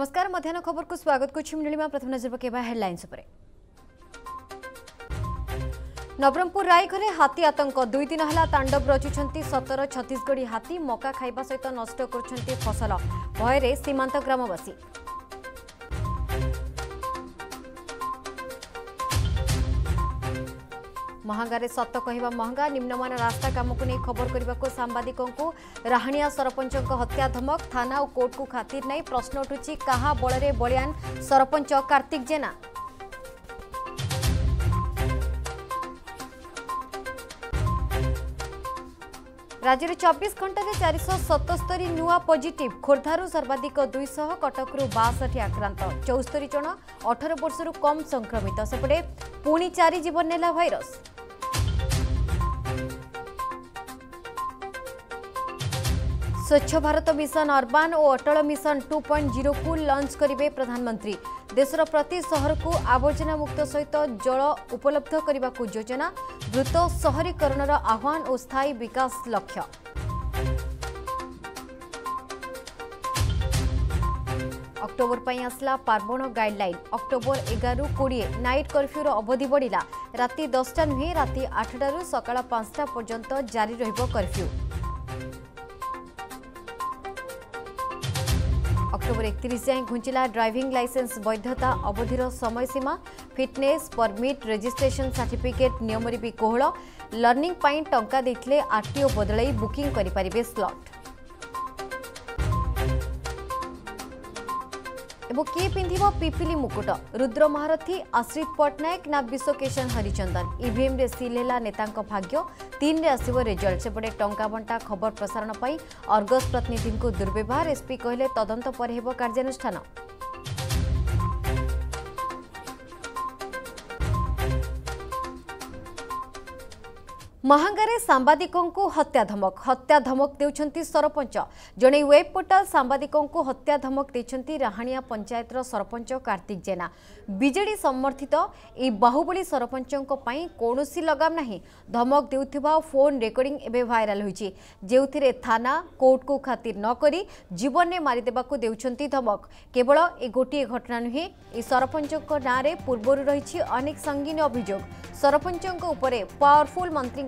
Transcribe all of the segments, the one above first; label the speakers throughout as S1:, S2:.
S1: नमस्कार मध्याह खबर को स्वागत करीमा प्रथम नजर पकड़ा हेडलाइन्स पर ନବରଙ୍ଗପୁର ରାୟଘରେ ହାତୀ ଆତଙ୍କ ଦୁଇ ଦିନ ହେଲା ତାଣ୍ଡବ ରଚୁଛନ୍ତି ସତର ଛତିଶଗଡ଼ି ହାତୀ ମକା ଖାଇବା ସହିତ ନଷ୍ଟ କରୁଛନ୍ତି ଫସଲ ଭୟରେ ସୀମାନ୍ତ ଗ୍ରାମବାସୀ ମହାଙ୍ଗାରେ ସତ କହିବା ମହଙ୍ଗା ନିମ୍ନମାନ ରାସ୍ତା କାମକୁ ନେଇ ଖବର କରିବାକୁ ସାମ୍ବାଦିକଙ୍କୁ ରାହାଣିଆ ସରପଞ୍ଚଙ୍କ ହତ୍ୟା ଧମକ ଥାନା ଓ କୋର୍ଟକୁ ଖାତିର ନାହିଁ ପ୍ରଶ୍ନ ଉଠୁଛି କାହା ବଳରେ ବଳିଆନ ସରପଞ୍ଚ କାର୍ତ୍ତିକ ଜେନା राज्य चबिस घंटे चारिश सतस्तरी नुआ पजिट खोर्धार सर्वाधिक दुईश कटकू बासठी आक्रांत चौस्तरी जन अठर वर्ष कम संक्रमित सेपटे पुणी चारि जीवन नेला भाइरस স্বচ্ছ ভারত মিশন অর্বান ও অটল মিশন টু পয়েন্ট জিরোকু লঞ্চ করবে প্রধানমন্ত্রী দেশের প্রতি সহরক আবর্জনা মুক্ত সহিত জল উপলব্ধ করা যোজনা দ্রুত সহরীকরণর আহ্বান ও স্থায়ী বিকাশ লক্ষ্য অক্টোবর পাই আসলা পার্বণ গাইডলাইন অক্টোবর এগারু কোড়িয়ে নাইট কর্ফ্যুর অবধি বড়া রাতে দশটা নুহে রাতে আটটার সকাল পাঁচটা পর্যন্ত জারি রহব কর্ফ্যু ଅକ୍ଟୋବର ଏକତିରିଶ ଯାଏଁ ଘୁଞ୍ଚିଲା ଡ୍ରାଇଭିଂ ଲାଇସେନ୍ସ ବୈଧତା ଅବଧିର ସମୟସୀମା ଫିଟ୍ନେସ୍ ପରମିଟ୍ ରେଜିଷ୍ଟ୍ରେସନ୍ ସାର୍ଟିଫିକେଟ୍ ନିୟମରେ ବି କୋହଳ ଲର୍ଣ୍ଣିଂ ପାଇଁ ଟଙ୍କା ଦେଇଥିଲେ ଆର୍ଟିଓ ବଦଳାଇ ବୁକିଂ କରିପାରିବେ ସ୍ଲଟ୍ ଏବଂ କିଏ ପିନ୍ଧିବ ପିପିଲି ମୁକୁଟ ରୁଦ୍ର ମହାରଥୀ ଆଶ୍ରିତ ପଟ୍ଟନାୟକ ନା ବିଶ୍ୱକେଶନ ହରିଚନ୍ଦନ ଇଭିଏମ୍ରେ ସିଲ୍ ହେଲା ନେତାଙ୍କ ଭାଗ୍ୟ ତିନିରେ ଆସିବ ରେଜଲ୍ଟ ସେପଟେ ଟଙ୍କା ବଣ୍ଟା ଖବର ପ୍ରସାରଣ ପାଇଁ ଅର୍ଗସ୍ ପ୍ରତିନିଧିଙ୍କୁ ଦୁର୍ବ୍ୟବହାର ଏସ୍ପି କହିଲେ ତଦନ୍ତ ପରେ ହେବ କାର୍ଯ୍ୟାନୁଷ୍ଠାନ ମହାଙ୍ଗାରେ ସାମ୍ବାଦିକଙ୍କୁ ହତ୍ୟା ଧମକ ହତ୍ୟା ଧମକ ଦେଉଛନ୍ତି ସରପଞ୍ଚ ଜଣେ ୱେବ୍ ପୋର୍ଟାଲ ସାମ୍ବାଦିକଙ୍କୁ ହତ୍ୟା ଧମକ ଦେଇଛନ୍ତି ରାହାଣିଆ ପଞ୍ଚାୟତର ସରପଞ୍ଚ କାର୍ତ୍ତିକ ଜେନା ବିଜେଡି ସମର୍ଥିତ ଏହି ବାହୁବଳୀ ସରପଞ୍ଚଙ୍କ ପାଇଁ କୌଣସି ଲଗାମ ନାହିଁ ଧମକ ଦେଉଥିବା ଫୋନ୍ ରେକର୍ଡିଂ ଏବେ ଭାଇରାଲ ହୋଇଛି ଯେଉଁଥିରେ ଥାନା କୋର୍ଟକୁ ଖାତିର ନ କରି ଜୀବନରେ ମାରିଦେବାକୁ ଦେଉଛନ୍ତି ଧମକ କେବଳ ଏ ଗୋଟିଏ ଘଟଣା ନୁହେଁ ଏହି ସରପଞ୍ଚଙ୍କ ନାଁରେ ପୂର୍ବରୁ ରହିଛି ଅନେକ ସଙ୍ଗୀନ ଅଭିଯୋଗ ସରପଞ୍ଚଙ୍କ ଉପରେ ପାୱାରଫୁଲ୍ ମନ୍ତ୍ରୀ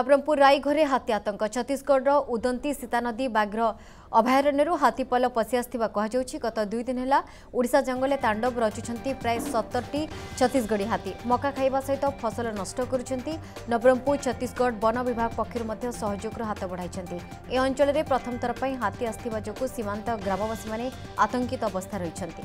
S1: ନବରଙ୍ଗପୁର ରାଇଘରେ ହାତୀ ଆତଙ୍କ ଛତିଶଗଡ଼ର ଉଦନ୍ତି ସୀତାନଦୀ ବାଘ୍ର ଅଭୟାରଣ୍ୟରୁ ହାତୀପଲ ପଶିଆସିଥିବା କୁହାଯାଉଛି ଗତ ଦୁଇ ଦିନ ହେଲା ଓଡ଼ିଶା ଜଙ୍ଗଲରେ ତାଣ୍ଡବ ରଚୁଛନ୍ତି ପ୍ରାୟ ସତରଟି ଛତିଶଗଡ଼ି ହାତୀ ମକା ଖାଇବା ସହିତ ଫସଲ ନଷ୍ଟ କରୁଛନ୍ତି ନବରଙ୍ଗପୁର ଛତିଶଗଡ଼ ବନ ବିଭାଗ ପକ୍ଷରୁ ମଧ୍ୟ ସହଯୋଗର ହାତ ବଢ଼ାଇଛନ୍ତି ଏ ଅଞ୍ଚଳରେ ପ୍ରଥମ ଥର ପାଇଁ ହାତୀ ଆସିଥିବା ଯୋଗୁଁ ସୀମାନ୍ତ ଗ୍ରାମବାସୀମାନେ ଆତଙ୍କିତ ଅବସ୍ଥା ରହିଛନ୍ତି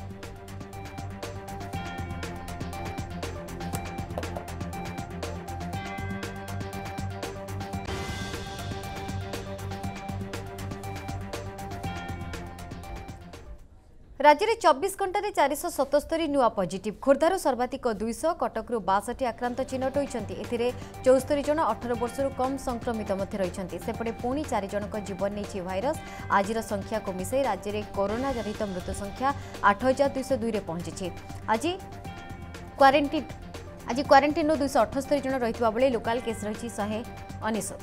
S1: রাজ্যের চব্বিশ ঘণ্টার চারিশ সতস্তরি নূয়া পজিটিভ খোর্ধার সর্বাধিক দুইশ কটকর বাষঠি আক্রান্ত চিহ্নট হয়েছেন এতে চৌস্তরি জন অঠর বর্ষর কম সংক্রমিত রয়েছেন সেপটে পুঁ চারিজণক জীবন নিয়েছে ভাইরস আজির সংখ্যাকে মিশাই রাজ্যের করোনা জনিত মৃত্যু সংখ্যা আট হাজার দুইশ দুইরে পৌঁছিছে আজ କ୍ୱାରେଣ୍ଟିନ୍ ଆଜି କ୍ୱାରେଣ୍ଟିନ୍ରୁ ଦୁଇଶହ ଅଠସ୍ତରୀ ଜଣ ରହିଥିବା ବେଳେ ଲୋକାଲ୍ କେସ୍ ରହିଛି ଶହେ ଅନେଶ୍ୱତ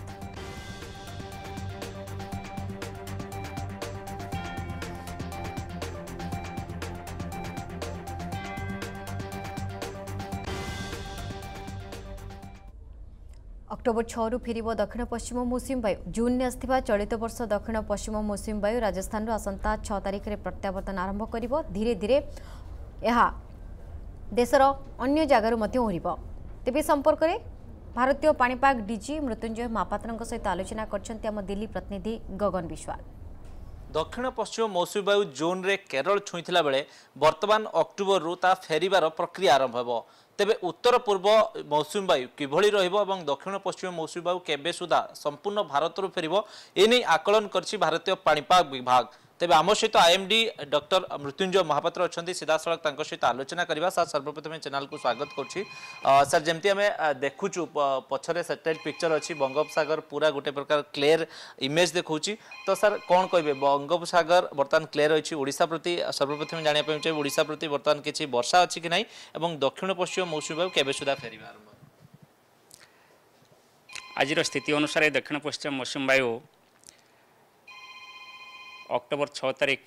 S1: ଅକ୍ଟୋବର ଛଅରୁ ଫେରିବ ଦକ୍ଷିଣ ପଶ୍ଚିମ ମୌସୁମୀ ବାୟୁ ଜୁନ୍ରେ ଆସିଥିବା ଚଳିତ ବର୍ଷ ଦକ୍ଷିଣ ପଶ୍ଚିମ ମୌସୁମୀ ବାୟୁ ରାଜସ୍ଥାନରୁ ଆସନ୍ତା ଛଅ ତାରିଖରେ ପ୍ରତ୍ୟାବର୍ତ୍ତନ ଆରମ୍ଭ କରିବ ଧୀରେ ଧୀରେ ଏହା ଦେଶର ଅନ୍ୟ ଜାଗାରୁ ମଧ୍ୟ ଓହରିବ ତେବେ ସମ୍ପର୍କରେ ଭାରତୀୟ ପାଣିପାଗ ଡିଜି ମୃତ୍ୟୁଞ୍ଜୟ ମହାପାତ୍ରଙ୍କ ସହିତ ଆଲୋଚନା କରିଛନ୍ତି ଆମ ଦିଲ୍ଲୀ ପ୍ରତିନିଧି ଗଗନ ବିଶ୍ୱାଳ
S2: ଦକ୍ଷିଣ ପଶ୍ଚିମ ମୌସୁମୀ ବାୟୁ ଜୁନ୍ରେ କେରଳ ଛୁଇଁଥିଲା ବେଳେ ବର୍ତ୍ତମାନ ଅକ୍ଟୋବରରୁ ତାହା ଫେରିବାର ପ୍ରକ୍ରିୟା ଆରମ୍ଭ ହେବ ତେବେ ଉତ୍ତର ପୂର୍ବ ମୌସୁମୀ ବାୟୁ କିଭଳି ରହିବ ଏବଂ ଦକ୍ଷିଣ ପଶ୍ଚିମ ମୌସୁମୀ ବାୟୁ କେବେ ସୁଦ୍ଧା ସମ୍ପୂର୍ଣ୍ଣ ଭାରତରୁ ଫେରିବ ଏ ନେଇ ଆକଳନ କରିଛି ଭାରତୀୟ ପାଣିପାଗ ବିଭାଗ এবা আমো সৈতো আইএমডি ডক্টর মৃত্যুঞ্জ মহাপাত্র আছেন সিদা সڑک তঙ্ক সৈতা আলোচনা করিবা সাত সর্বপ্রথমে চ্যানেল কো স্বাগত করচি স্যার জেমতি আমি দেখুচু পছরে সেটেল পিকচার আছে বঙ্গোপসাগর পুরা গুটে প্রকার ক্লিয়ার ইমেজ দেখুচি তো স্যার কোন কইবে বঙ্গোপসাগর বর্তমান ক্লিয়ার হইচি ওড়িশা প্রতি সর্বপ্রথমে জানি পইচে ওড়িশা প্রতি বর্তমান কিছি বর্ষা আছে কি নাই
S3: এবং দক্ষিণ পশ্চিম মৌসুম বায় কেবে সুদা ফেরিবা আরম্ভ আজিৰ স্থিতি অনুসারে দক্ষিণ পশ্চিম মৌসুম বায়ও অক্টোবর ছ তারিখ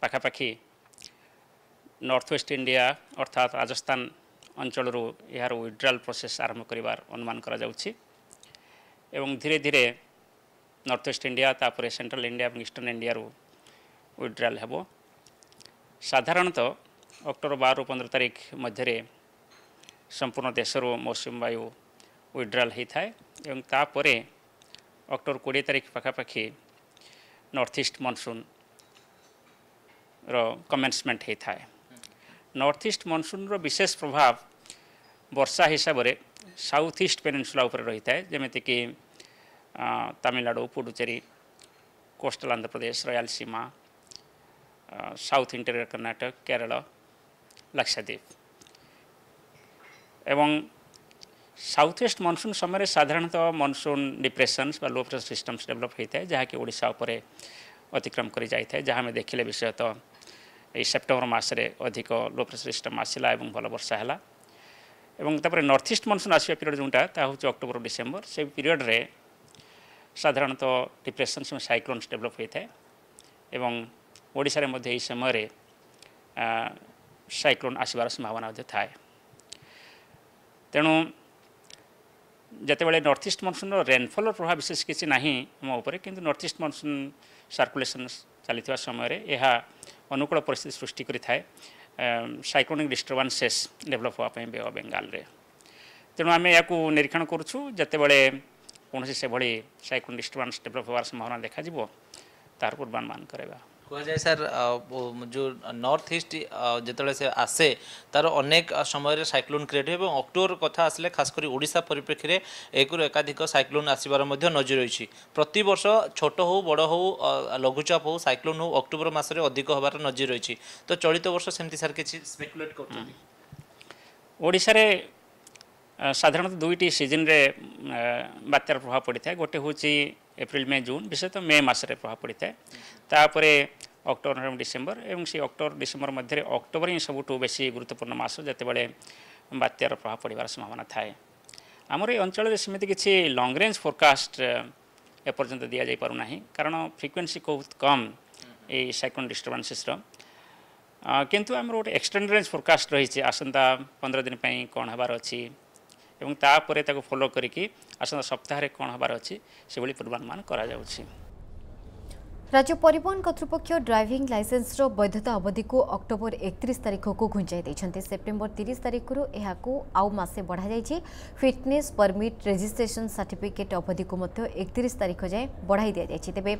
S3: পাখাপাখি নর্থ ওয়েস্ট ইন্ডিয়া অর্থাৎ রাজস্থান অঞ্চলରୁ ଏହାର ୱିଡ୍ରାଲ୍ ପ୍ରୋସେସ୍ ଆରମ୍ଭ କରିବାର ଅନୁମାନ କରାଯାଉଛି ଏବଂ ଧୀରେ ଧୀରେ ନର୍ଥ ଇଷ୍ଟ ଇଣ୍ଡିଆ ତାପରେ ସେଣ୍ଟ୍ରାଲ ଇଣ୍ଡିଆ ଏବଂ ଇଷ୍ଟର୍ଣ୍ଣ ଇଣ୍ଡିଆରୁ ୱିଡ୍ରାଲ୍ ହେବ ସାଧାରଣତଃ ଅକ୍ଟୋବର ବାରରୁ ପନ୍ଦର ତାରିଖ ମଧ୍ୟରେ ସମ୍ପୂର୍ଣ୍ଣ ଦେଶରୁ ମୌସୁମୀ ବାୟୁ ୱିଡ୍ରାଲ୍ ହୋଇଥାଏ ଏବଂ ତାପରେ ଅକ୍ଟୋବର କୋଡ଼ିଏ ତାରିଖ ପାଖାପାଖି ନର୍ଥ ଇଷ୍ଟ ମନସୁନ୍ର କମେନ୍ସମେଣ୍ଟ ହୋଇଥାଏ ନର୍ଥ ଇଷ୍ଟ ମନସୁନ୍ର ବିଶେଷ ପ୍ରଭାବ ବର୍ଷା ହିସାବରେ ସାଉଥ୍ ଇଷ୍ଟ ପେନିନସୁଲା ଉପରେ ରହିଥାଏ ଯେମିତିକି Tamil Nadu Puducherry coastal Andhra Pradesh Rayalaseema south interior Karnataka Kerala Lakshadweep ଏବଂ সাউথ ইস্ট মনসুন সময় সাধারণত মনসুন ডিপ্রেসন বা লো প্রেসর সিস্টমস ডেভেলপ হয়ে থাকে যাকি ওড়শা উপরে অতিক্রম করে যাই যা আমি দেখলে বিশেষত এই সেপ্টেম্বর মাসে অধিক লো প্রেসর সিস্টম আসিলা এবং ভালো বর্ষা হল এবং তারপরে নর্থ ইস্ট মনসুন আসবা পিরিয়ড যেটা তা হচ্ছে অক্টোবর ডিসেম্বর সেই পিরিয়ডে সাধারণত ডিপ্রেসন এবং সাইক্লোনস ডেভেলপ হয়ে থাকে এবং ওড়শার মধ্যে এই সময় সাইক্লোন আসবার সম্ভাবনা থাকে তেমন ଯେତେବେଳେ ନର୍ଥ ଇଷ୍ଟ ମନସୁନ୍ର ରେନ୍ଫଲ୍ର ପ୍ରଭାବ ବିଶେଷ କିଛି ନାହିଁ ଆମ ଉପରେ କିନ୍ତୁ ନର୍ଥ ଇଷ୍ଟ ମନସୁନ୍ ସାର୍କୁଲେସନ୍ ଚାଲିଥିବା ସମୟରେ ଏହା ଅନୁକୂଳ ପରିସ୍ଥିତି ସୃଷ୍ଟି କରିଥାଏ ସାଇକ୍ଲୋନିକ୍ ଡିଷ୍ଟର୍ବାନ୍ସେସ୍ ଡେଭଲପ୍ ହେବା ପାଇଁ ବେ ବେଙ୍ଗାଲରେ ତେଣୁ ଆମେ ଏହାକୁ ନିରୀକ୍ଷଣ କରୁଛୁ ଯେତେବେଳେ କୌଣସି ସେଭଳି ସାଇକ୍ଲୋନିକ୍ ଡିଷ୍ଟର୍ବାନ୍ସ ଡେଭଲପ୍ ହେବାର ସମ୍ଭାବନା ଦେଖାଯିବ ତାହାର ପୂର୍ବାନୁମାନ କରାଇବା
S2: କୁହାଯାଏ ସାର୍ ଯେଉଁ ନର୍ଥ ଇଷ୍ଟ ଯେତେବେଳେ ସେ ଆସେ ତାର ଅନେକ ସମୟରେ ସାଇକ୍ଲୋନ୍ କ୍ରିଏଟ୍ ହୁଏ ଏବଂ ଅକ୍ଟୋବର କଥା ଆସିଲେ ଖାସ୍ କରି ଓଡ଼ିଶା ପରିପ୍ରେକ୍ଷୀରେ ଏକରୁ ଏକାଧିକ ସାଇକ୍ଲୋନ୍ ଆସିବାର ମଧ୍ୟ ନଜର ରହିଛି ପ୍ରତିବର୍ଷ ଛୋଟ ହେଉ ବଡ଼ ହେଉ ଲଘୁଚାପ ହେଉ ସାଇକ୍ଲୋନ୍ ହେଉ ଅକ୍ଟୋବର ମାସରେ ଅଧିକ ହେବାର ନଜର ରହିଛି ତ ଚଳିତ ବର୍ଷ ସେମିତି ସାର୍ କିଛି ସ୍ପେକୁଲେଟ୍ କରୁଛନ୍ତି
S3: ଓଡ଼ିଶାରେ ସାଧାରଣତଃ ଦୁଇଟି ସିଜନ୍ରେ ବାତ୍ୟାର ପ୍ରଭାବ ପଡ଼ିଥାଏ ଗୋଟେ ହେଉଛି এপ্রিল মে জুন বিশেষত মে মাসে প্রভাব পড়িଥାଏ তাপরে অক্টোবর নভেম্বর ডিসেম্বর এবং সেই অক্টোবর ডিসেম্বর মধ্যে অক্টোবর ହିଁ ସବୁଠୁ বেশি গুরুত্বপূর্ণ মাস যেতবে বাত্যার প্রভাব পড়িবার সম্ভাবনা থাকে আমার এই অঞ্চলের সেমি কিছু লং রেঞ্জ ফোরকাস্ট এপর্যন্ত দিয়া যাই পু না কারণ ফ্রিকুয়েন্সি খুব কম এই সাইক্লোন ডিস্টর্বান্সেসর কিন্তু আমার গোটে এক্সটেন্ড রেঞ্জ ফোরকাস্ট রয়েছে আসন্তা পনেরো দিন পাই কণ হবার অ এবং ତାପରେ ତାକୁ ଫଲୋ କରିକି ଆସନ୍ତା ସପ୍ତାହରେ କ'ଣ ହେବାର ଅଛି ସେଭଳି ପୂର୍ବାନୁମାନ କରାଯାଉଛି
S1: ରାଜ୍ୟ ପରିବହନ କର୍ତ୍ତୃପକ୍ଷ ଡ୍ରାଇଭିଂ ଲାଇସେନ୍ସର ବୈଧତା ଅବଧିକୁ ଅକ୍ଟୋବର ଏକତିରିଶ ତାରିଖକୁ ଘୁଞ୍ଚାଇ ଦେଇଛନ୍ତି ସେପ୍ଟେମ୍ବର ତିରିଶ ତାରିଖରୁ ଏହାକୁ ଆଉ ମାସେ ବଢ଼ାଯାଇଛି ଫିଟ୍ନେସ୍ ପରମିଟ୍ ରେଜିଷ୍ଟ୍ରେସନ୍ ସାର୍ଟିଫିକେଟ୍ ଅବଧିକୁ ମଧ୍ୟ ଏକତିରିଶ ତାରିଖ ଯାଏଁ ବଢ଼ାଇ ଦିଆଯାଇଛି ତେବେ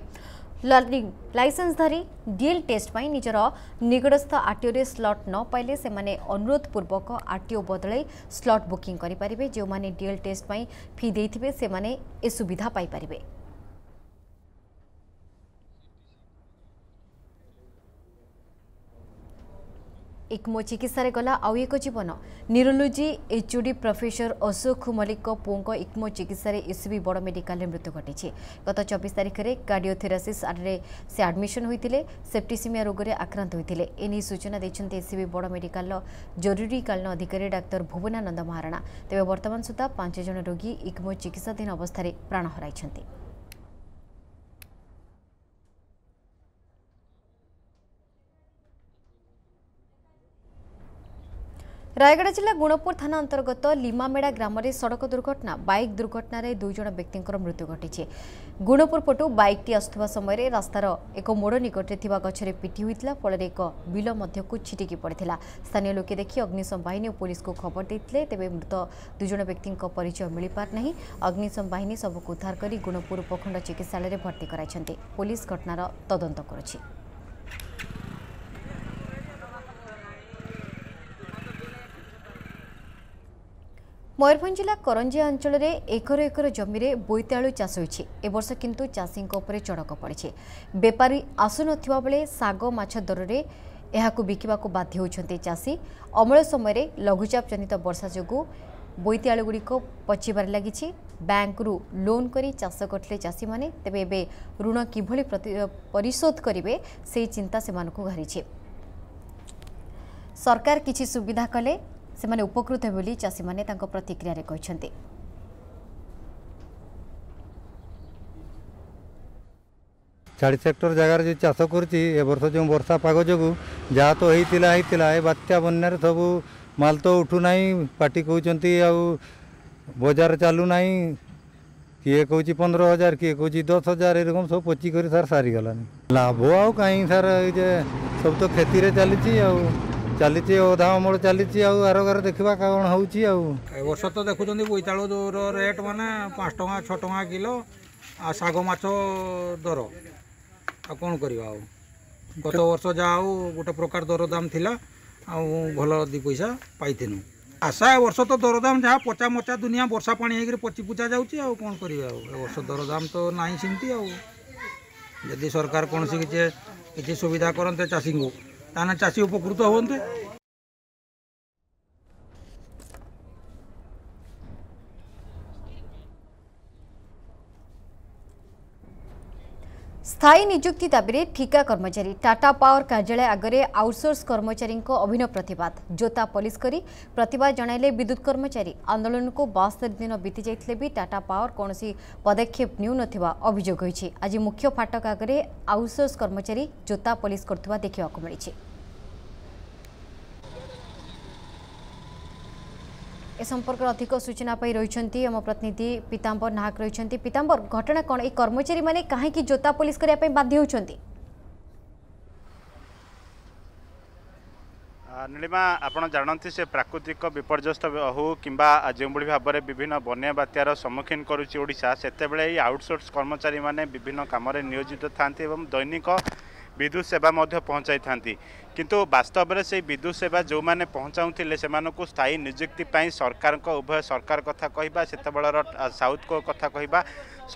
S1: ଲର୍ଣ୍ଣିଂ ଲାଇସେନ୍ସ ଧରି ଡିଏଲ୍ ଟେଷ୍ଟ ପାଇଁ ନିଜର ନିକଟସ୍ଥ ଆର୍ଟିଓରେ ସ୍ଲଟ୍ ନ ପାଇଲେ ସେମାନେ ଅନୁରୋଧ ପୂର୍ବକ ଆର୍ଟିଓ ବଦଳାଇ ସ୍ଲଟ୍ ବୁକିଂ କରିପାରିବେ ଯେଉଁମାନେ ଡିଏଲ୍ ଟେଷ୍ଟ ପାଇଁ ଫି ଦେଇଥିବେ ସେମାନେ ଏ ସୁବିଧା ପାଇପାରିବେ ଏକମୋ ଚିକିତ୍ସାରେ ଗଲା ଆଉ ଏକ ଜୀବନ ନ୍ୟୁରୋଲୋଜି ଏଚ୍ଓଡି ପ୍ରଫେସର ଅଶୋକ ମଲ୍ଲିକଙ୍କ ପୁଅଙ୍କ ଏକମୋ ଚିକିତ୍ସାରେ ଏସ୍ସିବି ବଡ଼ ମେଡିକାଲରେ ମୃତ୍ୟୁ ଘଟିଛି ଗତ ଚବିଶ ତାରିଖରେ କାର୍ଡିଓଥେରାସିସ୍ ଆଡ଼ରେ ସେ ଆଡମିସନ୍ ହୋଇଥିଲେ ସେପ୍ଟିସିମିଆ ରୋଗରେ ଆକ୍ରାନ୍ତ ହୋଇଥିଲେ ଏନେଇ ସୂଚନା ଦେଇଛନ୍ତି ଏସ୍ସିବି ବଡ଼ ମେଡିକାଲର ଜରୁରୀକାଳୀନ ଅଧିକାରୀ ଡାକ୍ତର ଭୁବନାନନ୍ଦ ମହାରଣା ତେବେ ବର୍ତ୍ତମାନ ସୁଦ୍ଧା ପାଞ୍ଚ ଜଣ ରୋଗୀ ଏକମୋ ଚିକିତ୍ସାଧୀନ ଅବସ୍ଥାରେ ପ୍ରାଣ ହରାଇଛନ୍ତି রায়গড়া জেলা গুণপুর থানা অন্তর্গত লিমামেড়া গ্রামের সড়ক দুর্ঘটনা বাইক দুর্ঘটনায় দুইজন ব্যক্তিঙ্কর মৃত্যু ঘটিছে গুণপুর পটু বাইকটি আসুবা সময় রাস্তার এক মোড় নিকটে থাকা গছরে পিটি হয়েছিল ফলে এক বিল মধ্যকু ছিটিকি পড়েছিল স্থানীয় লোকে দেখি অগ্নিশম বাহিনী ও পুলিশকে খবর দিয়ে তবে মৃত দুইজন ব্যক্তি পরিচয় মিপার না অগ্নিশম বাহিনী সবুক উদ্ধার করে গুণপুর উপখণ্ড চিকিৎসা ভর্তি করাই পুলিশ ঘটনার তদন্ত করছে ময়ূরভঞ্জ জেলা করঞ্জিয়া অঞ্চলের একর একর জমিরে ବୋଇତାଳୁ ଚାଷ ହୋଇଛି ଏବର୍ଷ କିନ୍ତୁ ଚାଷୀଙ୍କ ଉପରେ ଚଡ଼କ ପଡ଼ିଛି ବେପାରୀ ଆସୁନଥିବା ବେଳେ ଶାଗ ମାଛ ଦରରେ ଏହାକୁ ବିକିବାକୁ ବାଧ୍ୟ ହେଉଛନ୍ତି ଚାଷୀ ଅମଳ ସମୟରେ ଲଘୁଚାପ ଜନିତ ବର୍ଷା ଯୋଗୁଁ ବୋଇତାଳୁଗୁଡ଼ିକ ପଚିବାରେ ଲାଗିଛି ବ୍ୟାଙ୍କରୁ ଲୋନ୍ କରି ଚାଷ କରିଥିଲେ ଚାଷୀମାନେ ତେବେ ଏବେ ଋଣ କିଭଳି ପରିଶୋଧ କରିବେ ସେହି ଚିନ୍ତା ସେମାନଙ୍କୁ ଘାରିଛି ସରକାର କିଛି ସୁବିଧା କଲେ ସେମାନେ ଉପକୃତ ହେବେ ବୋଲି ଚାଷୀମାନେ ତାଙ୍କ ପ୍ରତିକ୍ରିୟାରେ କହିଛନ୍ତି
S2: ଚାଳିଶ ହେକ୍ଟର ଜାଗାରେ ଯେଉଁ ଚାଷ କରୁଛି ଏ ବର୍ଷ ଯେଉଁ ବର୍ଷା ପାଗ ଯୋଗୁଁ ଯାହା ତ ହେଇଥିଲା ହେଇଥିଲା ଏ ବାତ୍ୟା ବନ୍ୟାରେ ସବୁ ମାଲ ତ ଉଠୁନାହିଁ ପାର୍ଟି କହୁଛନ୍ତି ଆଉ ବଜାର ଚାଲୁନାହିଁ କିଏ କହୁଛି ପନ୍ଦର ହଜାର କିଏ କହୁଛି ଦଶ ହଜାର ଏରକମ ସବୁ ପଚି କରି ସାର୍ ସାରିଗଲାନି ଲାଭ ଆଉ କାହିଁ ସାର୍ ଏ ଯେ ସବୁ ତ କ୍ଷତିରେ ଚାଲିଛି ଆଉ ଚାଲିଛି ଅଧା ଅମଳ ଚାଲିଛି ଆଉ ଆର ଘରେ ଦେଖିବା କ'ଣ ହେଉଛି ଆଉ ଏ ବର୍ଷ ତ ଦେଖୁଛନ୍ତି ବୋଇତାଳୁର ରେଟ୍ ମାନେ ପାଞ୍ଚ ଟଙ୍କା ଛଅ ଟଙ୍କା କିଲୋ ଆଉ ଶାଗ ମାଛ ଦର ଆଉ କ'ଣ କରିବା ଆଉ ଗତ ବର୍ଷ ଯାହା ହଉ ଗୋଟେ ପ୍ରକାର ଦରଦାମ ଥିଲା ଆଉ ଭଲ ଦୁଇ ପଇସା ପାଇଥିନୁ ଆଶା ଏ ବର୍ଷ ତ ଦରଦାମ ଯାହା ପଚା ମଚା ଦୁନିଆ ବର୍ଷା ପାଣି ହେଇକିରି ପଚି ପୁଚା ଯାଉଛି ଆଉ କ'ଣ କରିବା ଆଉ ଏ ବର୍ଷ ଦରଦାମ ତ ନାହିଁ ସେମିତି ଆଉ ଯଦି ସରକାର କୌଣସି କିଛି କିଛି ସୁବିଧା କରନ୍ତେ ଚାଷୀଙ୍କୁ ତାହେଲେ ଚାଷୀ ଉପକୃତ ହୁଅନ୍ତେ
S1: স্থায়ী নিযুক্তি দাবিরে ঠিকা কর্মচারী টাটা পাওয়ার কার্যালয় আগরে আউটসোর্স কর্মচারী অভিন্ন প্রতবাদ জোতা পলিশ করে প্রতবাদ জনাইলে বিদ্যুৎ কর্মচারী আন্দোলনক বাস্তরি দিন বিতি যাইলে বি টাটা পাওয়ার কৌশি পদক্ষেপ নেউ নথিবা অভিযোগ হয়েছে আজ মুখ্য ফাটক আগরে আউটসোর্স কর্মচারী জোতা পলিশ করুবা দেখা মিছে ଏ ସମ୍ପର୍କରେ ଅଧିକ ସୂଚନା ପାଇଁ ରହିଛନ୍ତି ଆମ ପ୍ରତିନିଧି ପୀତାମ୍ବର ନାହକ ରହିଛନ୍ତି ପୀତାମ୍ବର ଘଟଣା କ'ଣ ଏଇ କର୍ମଚାରୀମାନେ କାହିଁକି ଜୋତା ପୋଲିସ କରିବା ପାଇଁ ବାଧ୍ୟ ହେଉଛନ୍ତି
S4: ନୀଳିମା ଆପଣ ଜାଣନ୍ତି ସେ ପ୍ରାକୃତିକ ବିପର୍ଯ୍ୟସ୍ତ ହେଉ କିମ୍ବା ଯେଉଁଭଳି ଭାବରେ ବିଭିନ୍ନ ବନ୍ୟା ବାତ୍ୟାର ସମ୍ମୁଖୀନ କରୁଛି ଓଡ଼ିଶା ସେତେବେଳେ ଏଇ ଆଉଟସୋର୍ସ କର୍ମଚାରୀମାନେ ବିଭିନ୍ନ କାମରେ ନିୟୋଜିତ ଥାଆନ୍ତି ଏବଂ ଦୈନିକ ବିଦ୍ୟୁତ୍ ସେବା ମଧ୍ୟ ପହଞ୍ଚାଇଥାନ୍ତି କିନ୍ତୁ ବାସ୍ତବରେ ସେଇ ବିଦ୍ୟୁତ୍ ସେବା ଯେଉଁମାନେ ପହଞ୍ଚାଉଥିଲେ ସେମାନଙ୍କୁ ସ୍ଥାୟୀ ନିଯୁକ୍ତି ପାଇଁ ସରକାରଙ୍କ ଉଭୟ ସରକାର କଥା କହିବା ସେତେବେଳର ସାଉଥ୍ କୋ କଥା କହିବା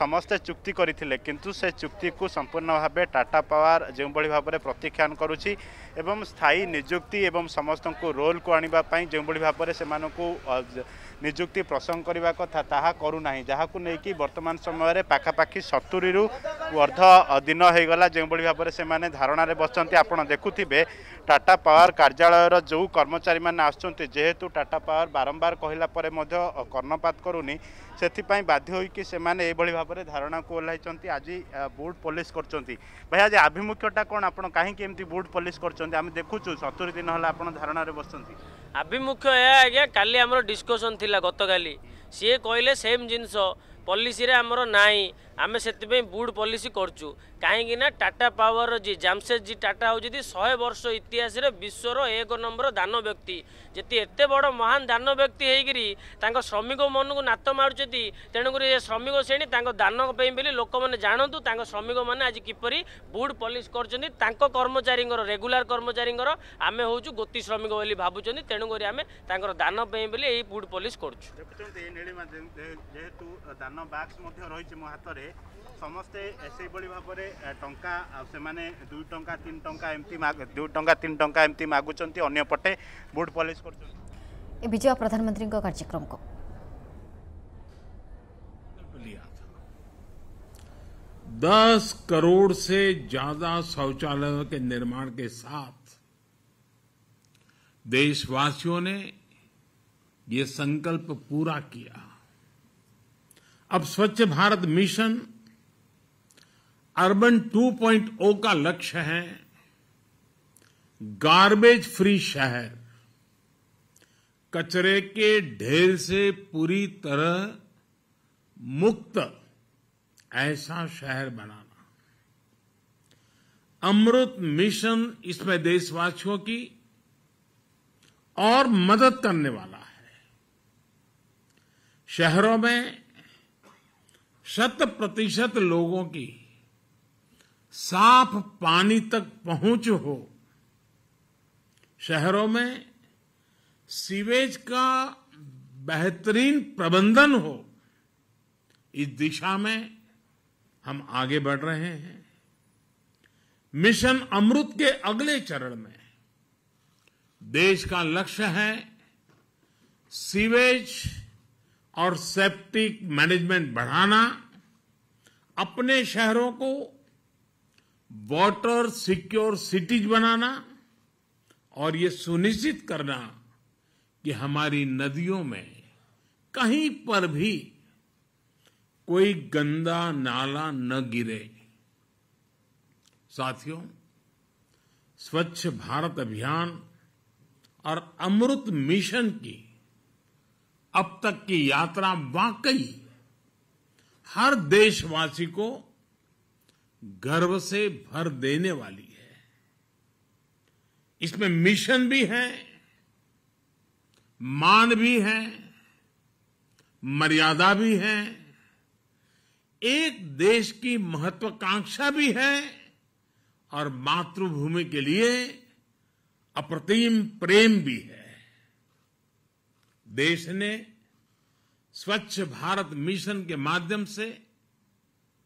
S4: ସମସ୍ତେ ଚୁକ୍ତି କରିଥିଲେ କିନ୍ତୁ ସେ ଚୁକ୍ତିକୁ ସମ୍ପୂର୍ଣ୍ଣ ଭାବେ ଟାଟା ପାୱାର ଯେଉଁଭଳି ଭାବରେ ପ୍ରତ୍ୟାଖ୍ୟାନ କରୁଛି ଏବଂ ସ୍ଥାୟୀ ନିଯୁକ୍ତି ଏବଂ ସମସ୍ତଙ୍କୁ ରୋଲ୍କୁ ଆଣିବା ପାଇଁ ଯେଉଁଭଳି ଭାବରେ ସେମାନଙ୍କୁ ନିଯୁକ୍ତି ପ୍ରସଙ୍ଗ କରିବା କଥା ତାହା କରୁନାହିଁ ଯାହାକୁ ନେଇକି ବର୍ତ୍ତମାନ ସମୟରେ ପାଖାପାଖି ସତୁରିରୁ ଅର୍ଦ୍ଧ ଦିନ ହୋଇଗଲା ଯେଉଁଭଳି ଭାବରେ ସେମାନେ ଧାରଣାରେ ବସିଛନ୍ତି ଆପଣ ଦେଖୁଥିବେ ଟାଟା ପାୱାର କାର୍ଯ୍ୟାଳୟର ଯେଉଁ କର୍ମଚାରୀମାନେ ଆସୁଛନ୍ତି ଯେହେତୁ ଟାଟା ପାୱାର ବାରମ୍ବାର କହିଲା ପରେ ମଧ୍ୟ କର୍ଣ୍ଣପାତ କରୁନି ସେଥିପାଇଁ ବାଧ୍ୟ ହୋଇକି ସେମାନେ ଏଇଭଳି ଭାବରେ ଧାରଣାକୁ ଓହ୍ଲାଇଛନ୍ତି ଆଜି ବୁଟ୍ ପଲିସ୍ କରୁଛନ୍ତି ଭାଇ ଆଜି ଆଭିମୁଖ୍ୟଟା କ'ଣ ଆପଣ କାହିଁକି ଏମିତି ବୁଟ୍ ପଲିସ୍ କରୁଛନ୍ତି ଆମେ ଦେଖୁଛୁ ସତୁରି ଦିନ ହେଲା ଆପଣ ଧାରଣାରେ ବସୁଛନ୍ତି
S2: ଆଭିମୁଖ୍ୟ ଏହା ଆଜ୍ଞା କାଲି ଆମର ଡିସ୍କସନ୍ ଥିଲା ଗତକାଲି ସିଏ କହିଲେ ସେମ୍ ଜିନିଷ ପଲିସିରେ ଆମର ନାହିଁ ଆମେ ସେଥିପାଇଁ ବୁଡ଼୍ ପଲିସି କରୁଛୁ କାହିଁକି ନା ଟାଟା ପାୱାର ଯିଏ ଜାମସେଦଜୀ ଟାଟା ହେଉଛନ୍ତି ଶହେ ବର୍ଷ ଇତିହାସରେ ବିଶ୍ୱର ଏକ ନମ୍ବର ଦାନ ବ୍ୟକ୍ତି ଯଦି ଏତେ ବଡ଼ ମହାନ ଦାନ ବ୍ୟକ୍ତି ହେଇକରି ତାଙ୍କ ଶ୍ରମିକ ମନକୁ ନାତ ମାରୁଛନ୍ତି ତେଣୁକରି ଏ ଶ୍ରମିକ ଶ୍ରେଣୀ ତାଙ୍କ ଦାନ ପାଇଁ ବୋଲି ଲୋକମାନେ ଜାଣନ୍ତୁ ତାଙ୍କ ଶ୍ରମିକମାନେ ଆଜି କିପରି ବୁଡ଼୍ ପଲିସ କରୁଛନ୍ତି ତାଙ୍କ କର୍ମଚାରୀଙ୍କର ରେଗୁଲାର କର୍ମଚାରୀଙ୍କର ଆମେ ହେଉଛୁ ଗୋତି ଶ୍ରମିକ ବୋଲି ଭାବୁଛନ୍ତି ତେଣୁକରି ଆମେ ତାଙ୍କର ଦାନ ପାଇଁ ବୋଲି ଏଇ ବୁଡ଼୍ ପଲିସ କରୁଛୁ
S4: ଯେହେତୁ ଦାନ ବାକ୍ସ ମଧ୍ୟ ରହିଛି ମୋ ହାତରେ समस्ते ऐसे भाव टाँ से दुई टा तीन टाइम एमती दुई टा तीन टाइम एमती मगुच्च अंपटे बुट पलिश कर
S1: विजय प्रधानमंत्री कार्यक्रम को
S5: दस करोड़ से ज्यादा शौचालयों के निर्माण के साथ देशवासियों ने यह संकल्प पूरा किया अब स्वच्छ भारत मिशन अर्बन 2.0 का लक्ष्य है गार्बेज फ्री शहर कचरे के ढेर से पूरी तरह मुक्त ऐसा शहर बनाना अमृत मिशन इसमें देशवासियों की और मदद करने वाला है शहरों में शत प्रतिशत लोगों की साफ पानी तक पहुंच हो शहरों में सीवेज का बेहतरीन प्रबंधन हो इस दिशा में हम आगे बढ़ रहे हैं मिशन अमृत के अगले चरण में देश का लक्ष्य है सीवेज और सेप्टिक मैनेजमेंट बढ़ाना अपने शहरों को वॉटर सिक्योर सिटीज बनाना और ये सुनिश्चित करना कि हमारी नदियों में कहीं पर भी कोई गंदा नाला न गिरे साथियों स्वच्छ भारत अभियान और अमृत मिशन की अब तक की यात्रा वाकई हर देशवासी को गर्व से भर देने वाली है इसमें मिशन भी है मान भी है मर्यादा भी है एक देश की महत्वाकांक्षा भी है और मातृभूमि के लिए अप्रतिम प्रेम भी है देश ने स्वच्छ भारत मिशन के माध्यम से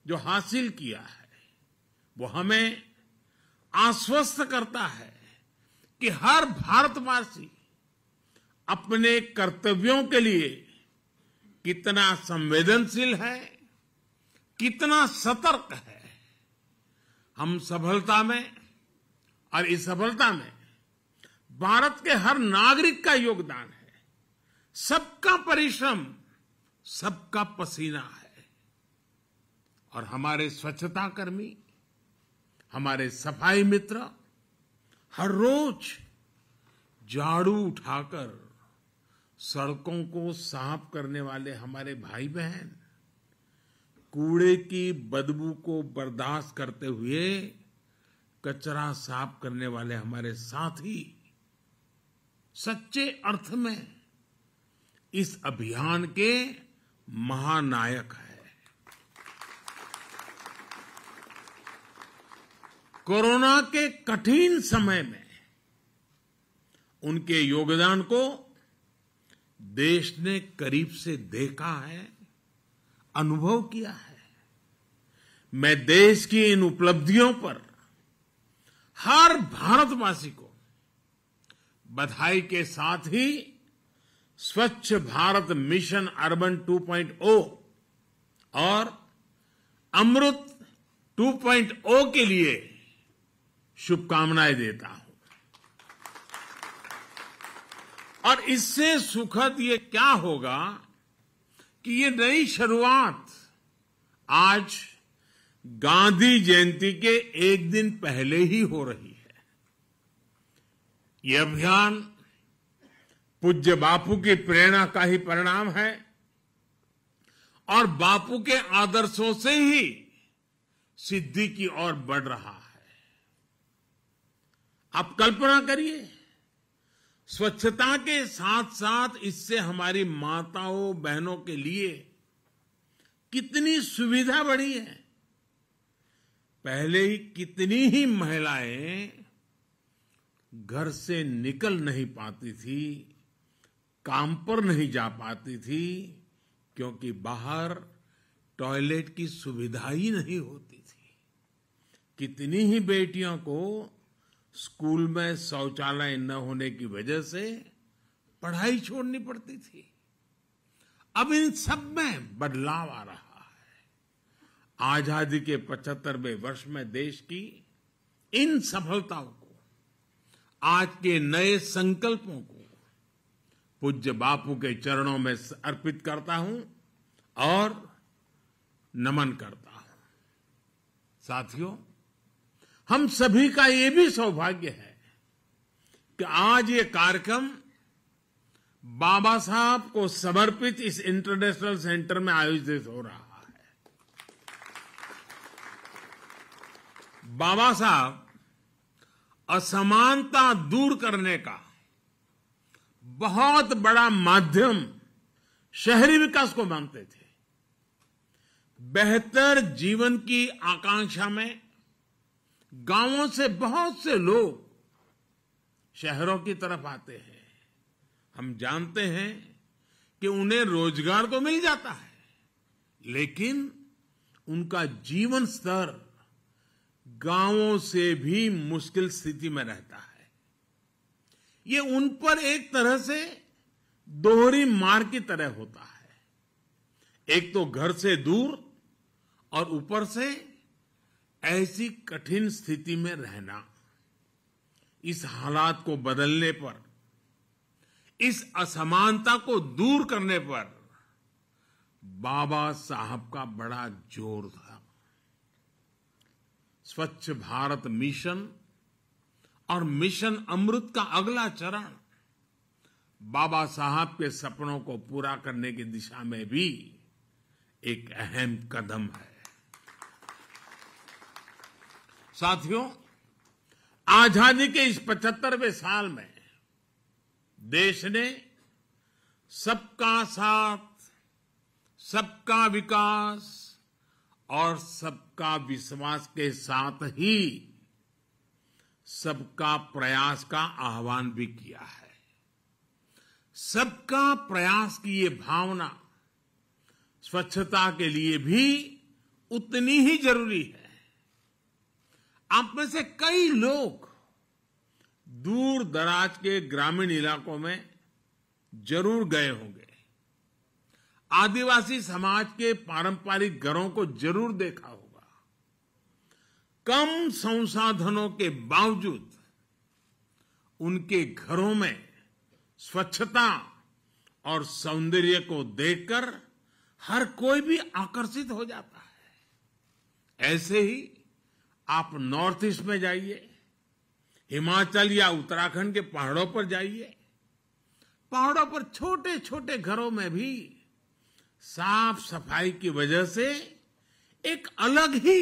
S5: जो हासिल किया है वो हमें आश्वस्त करता है कि हर भारतवासी अपने कर्तव्यों के लिए कितना संवेदनशील है कितना सतर्क है हम सफलता में और इस सफलता में भारत के हर नागरिक का योगदान है सबका परिश्रम सबका पसीना है और हमारे स्वच्छता कर्मी हमारे सफाई मित्र हर रोज झाड़ू उठाकर सड़कों को साफ करने वाले हमारे भाई बहन कूड़े की बदबू को बर्दाश्त करते हुए कचरा साफ करने वाले हमारे साथी सच्चे अर्थ में इस अभियान के महानायक है कोरोना के कठिन समय में उनके योगदान को देश ने करीब से देखा है अनुभव किया है मैं देश की इन उपलब्धियों पर हर भारतवासी को बधाई के साथ ही स्वच्छ भारत मिशन अर्बन 2.0 और अमृत 2.0 के लिए शुभकामनाएं देता हूं और इससे सुखद ये क्या होगा कि ये नई शुरुआत आज गांधी जयंती के एक दिन पहले ही हो रही है ये अभियान पूज्य बापू की प्रेरणा का ही परिणाम है और बापू के आदर्शों से ही सिद्धि की ओर बढ़ रहा है आप कल्पना करिए स्वच्छता के साथ साथ इससे हमारी माताओं बहनों के लिए कितनी सुविधा बढ़ी है पहले ही कितनी ही महिलाएं घर से निकल नहीं पाती थी काम पर नहीं जा पाती थी क्योंकि बाहर टॉयलेट की सुविधा ही नहीं होती थी कितनी ही बेटियों को स्कूल में शौचालय न होने की वजह से पढ़ाई छोड़नी पड़ती थी अब इन सब में बदलाव आ रहा है आजादी के 75वें वर्ष में देश की इन सफलताओं को आज के नए संकल्पों को पूज्य बापू के चरणों में अर्पित करता हूं और नमन करता हूं साथियों हम सभी का ये भी सौभाग्य है कि आज ये कार्यक्रम बाबा साहब को समर्पित इस इंटरनेशनल सेंटर में आयोजित हो रहा है बाबा साहब असमानता दूर करने का बहुत बड़ा माध्यम शहरी विकास को मानते थे बेहतर जीवन की आकांक्षा में गांवों से बहुत से लोग शहरों की तरफ आते हैं हम जानते हैं कि उन्हें रोजगार तो मिल जाता है लेकिन उनका जीवन स्तर गांवों से भी मुश्किल स्थिति में रहता है ये उन पर एक तरह से दोहरी मार की तरह होता है एक तो घर से दूर और ऊपर से ऐसी कठिन स्थिति में रहना इस हालात को बदलने पर इस असमानता को दूर करने पर बाबा साहब का बड़ा जोर था स्वच्छ भारत मिशन और मिशन अमृत का अगला चरण बाबा साहब के सपनों को पूरा करने की दिशा में भी एक अहम कदम है साथियों आजादी के इस 75वें साल में देश ने सबका साथ सबका विकास और सबका विश्वास के साथ ही सबका प्रयास का आह्वान भी किया है सबका प्रयास की ये भावना स्वच्छता के लिए भी उतनी ही जरूरी है आप में से कई लोग दूर दराज के ग्रामीण इलाकों में जरूर गए होंगे आदिवासी समाज के पारंपरिक घरों को जरूर देखा होगा कम संसाधनों के बावजूद उनके घरों में स्वच्छता और सौंदर्य को देखकर हर कोई भी आकर्षित हो जाता है ऐसे ही आप नॉर्थ ईस्ट में जाइए हिमाचल या उत्तराखंड के पहाड़ों पर जाइए पहाड़ों पर छोटे छोटे घरों में भी साफ सफाई की वजह से एक अलग ही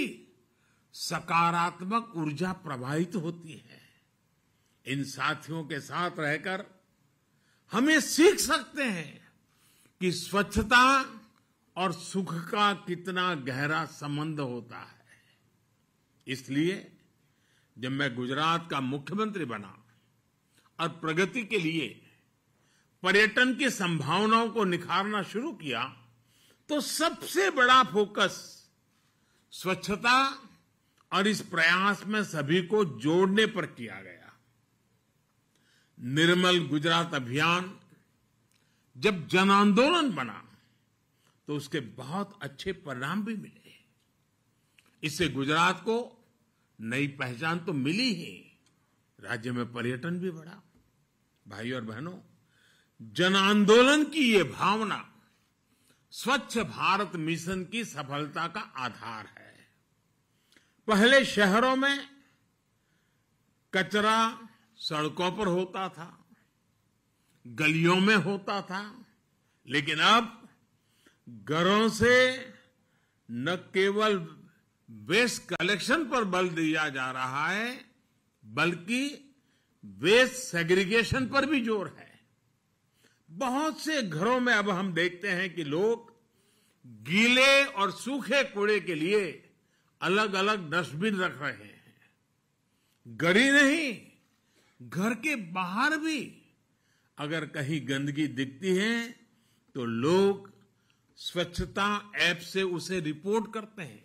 S5: सकारात्मक ऊर्जा प्रवाहित होती है इन साथियों के साथ रहकर हमें सीख सकते हैं कि स्वच्छता और सुख का कितना गहरा संबंध होता है इसलिए जब मैं गुजरात का मुख्यमंत्री बना और प्रगति के लिए पर्यटन की संभावनाओं को निखारना शुरू किया तो सबसे बड़ा फोकस स्वच्छता और इस प्रयास में सभी को जोड़ने पर किया गया निर्मल गुजरात अभियान जब जन आंदोलन बना तो उसके बहुत अच्छे परिणाम भी मिले इससे गुजरात को नई पहचान तो मिली ही राज्य में पर्यटन भी बढ़ा भाई और बहनों जन आंदोलन की ये भावना स्वच्छ भारत मिशन की सफलता का आधार है पहले शहरों में कचरा सड़कों पर होता था गलियों में होता था लेकिन अब घरों से न केवल वेस्ट कलेक्शन पर बल दिया जा रहा है बल्कि वेस्ट सेग्रीगेशन पर भी जोर है बहुत से घरों में अब हम देखते हैं कि लोग गीले और सूखे कूड़े के लिए अलग अलग डस्टबिन रख रहे हैं गड़ी नहीं घर के बाहर भी अगर कहीं गंदगी दिखती है तो लोग स्वच्छता ऐप से उसे रिपोर्ट करते हैं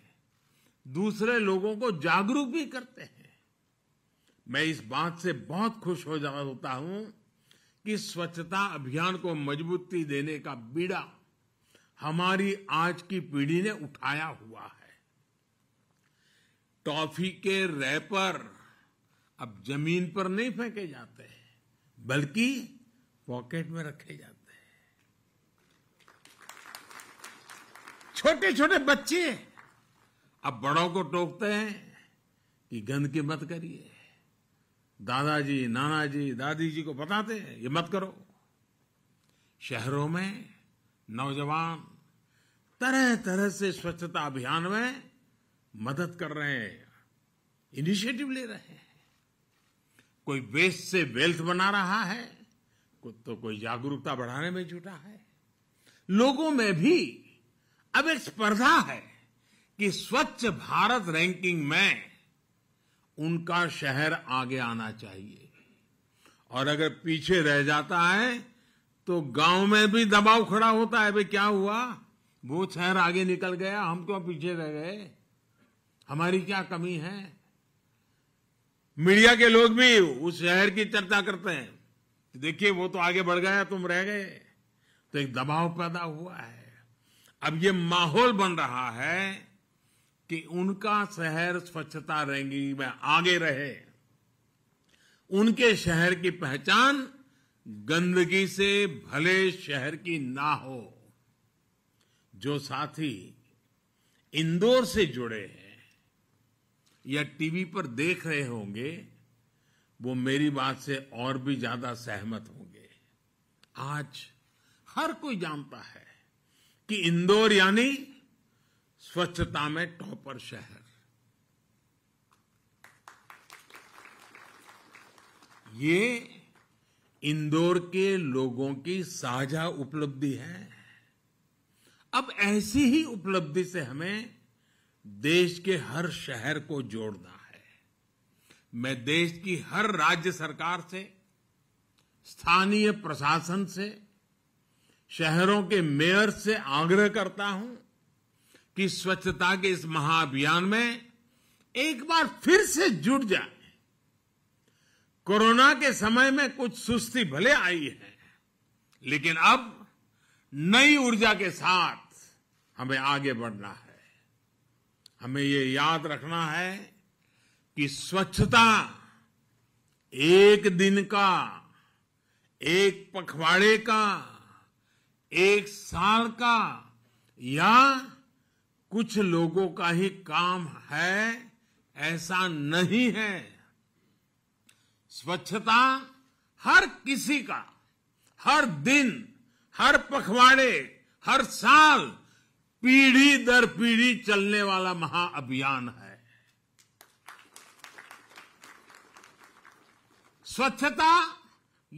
S5: दूसरे लोगों को जागरूक भी करते हैं मैं इस बात से बहुत खुश हो जा होता हूं कि स्वच्छता अभियान को मजबूती देने का बीड़ा हमारी आज की पीढ़ी ने उठाया हुआ है टॉफी के रैपर अब जमीन पर नहीं फेंके जाते बल्कि पॉकेट में रखे जाते हैं छोटे छोटे बच्चे अब बड़ों को टोकते हैं कि गंदगी मत करिए दादाजी नाना जी दादी जी को बताते हैं ये मत करो शहरों में नौजवान तरह तरह से स्वच्छता अभियान में मदद कर रहे हैं इनिशिएटिव ले रहे हैं कोई वेस्ट से वेल्थ बना रहा है तो कोई जागरूकता बढ़ाने में जुटा है लोगों में भी अब एक स्पर्धा है कि स्वच्छ भारत रैंकिंग में उनका शहर आगे आना चाहिए और अगर पीछे रह जाता है तो गांव में भी दबाव खड़ा होता है भाई क्या हुआ वो शहर आगे निकल गया हम क्यों पीछे रह गए हमारी क्या कमी है मीडिया के लोग भी उस शहर की चर्चा करते हैं देखिए वो तो आगे बढ़ गया तुम रह गए तो एक दबाव पैदा हुआ है अब ये माहौल बन रहा है कि उनका शहर स्वच्छता रहेगी में आगे रहे उनके शहर की पहचान गंदगी से भले शहर की ना हो जो साथी इंदौर से जुड़े हैं या टीवी पर देख रहे होंगे वो मेरी बात से और भी ज्यादा सहमत होंगे आज हर कोई जानता है कि इंदौर यानी स्वच्छता में टॉपर शहर ये इंदौर के लोगों की साझा उपलब्धि है अब ऐसी ही उपलब्धि से हमें देश के हर शहर को जोड़ना है मैं देश की हर राज्य सरकार से स्थानीय प्रशासन से शहरों के मेयर से आग्रह करता हूं कि स्वच्छता के इस महाअभियान में एक बार फिर से जुट जाए कोरोना के समय में कुछ सुस्ती भले आई है लेकिन अब नई ऊर्जा के साथ हमें आगे बढ़ना है हमें ये याद रखना है कि स्वच्छता एक दिन का एक पखवाड़े का एक साल का या कुछ लोगों का ही काम है ऐसा नहीं है स्वच्छता हर किसी का हर दिन हर पखवाड़े हर साल पीढ़ी दर पीढ़ी चलने वाला महाअभियान है स्वच्छता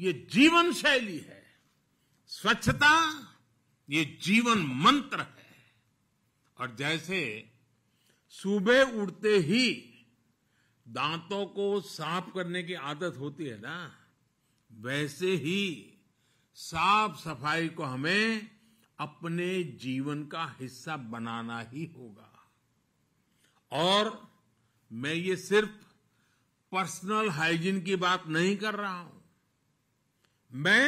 S5: ये जीवन शैली है स्वच्छता ये जीवन मंत्र है और जैसे सुबह उठते ही दांतों को साफ करने की आदत होती है ना वैसे ही साफ सफाई को हमें अपने जीवन का हिस्सा बनाना ही होगा और मैं ये सिर्फ पर्सनल हाइजीन की बात नहीं कर रहा हूं मैं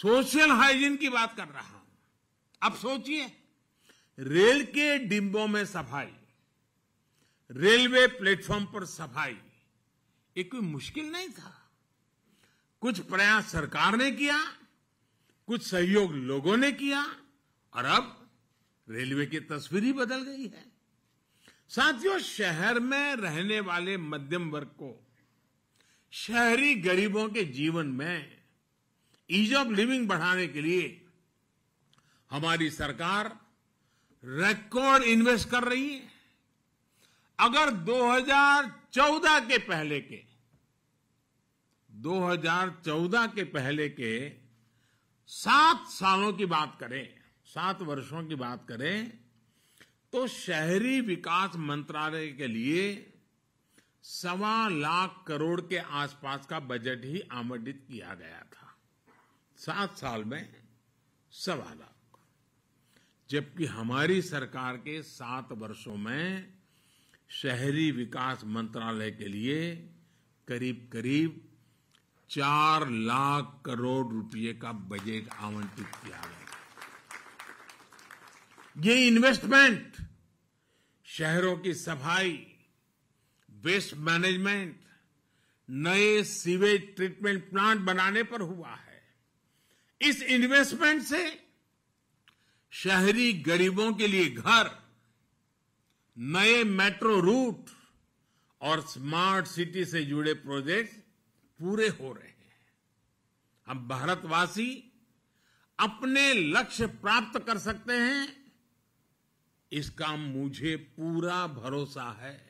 S5: सोशल हाइजीन की बात कर रहा हूं अब सोचिए रेल के डिब्बों में सफाई रेलवे प्लेटफॉर्म पर सफाई ये कोई मुश्किल नहीं था कुछ प्रयास सरकार ने किया कुछ सहयोग लोगों ने किया और अब रेलवे की तस्वीर ही बदल गई है साथियों शहर में रहने वाले मध्यम वर्ग को शहरी गरीबों के जीवन में ईज ऑफ लिविंग बढ़ाने के लिए हमारी सरकार रिकॉर्ड इन्वेस्ट कर रही है अगर 2014 के पहले के 2014 के पहले के सात सालों की बात करें सात वर्षों की बात करें तो शहरी विकास मंत्रालय के लिए सवा लाख करोड़ के आसपास का बजट ही आवंटित किया गया था सात साल में सवा लाख जबकि हमारी सरकार के सात वर्षों में शहरी विकास मंत्रालय के लिए करीब करीब चार लाख करोड़ रुपए का बजट आवंटित किया गया ये इन्वेस्टमेंट शहरों की सफाई वेस्ट मैनेजमेंट नए सीवेज ट्रीटमेंट प्लांट बनाने पर हुआ है इस इन्वेस्टमेंट से शहरी गरीबों के लिए घर नए मेट्रो रूट और स्मार्ट सिटी से जुड़े प्रोजेक्ट पूरे हो रहे हैं हम भारतवासी अपने लक्ष्य प्राप्त कर सकते हैं इसका मुझे पूरा भरोसा है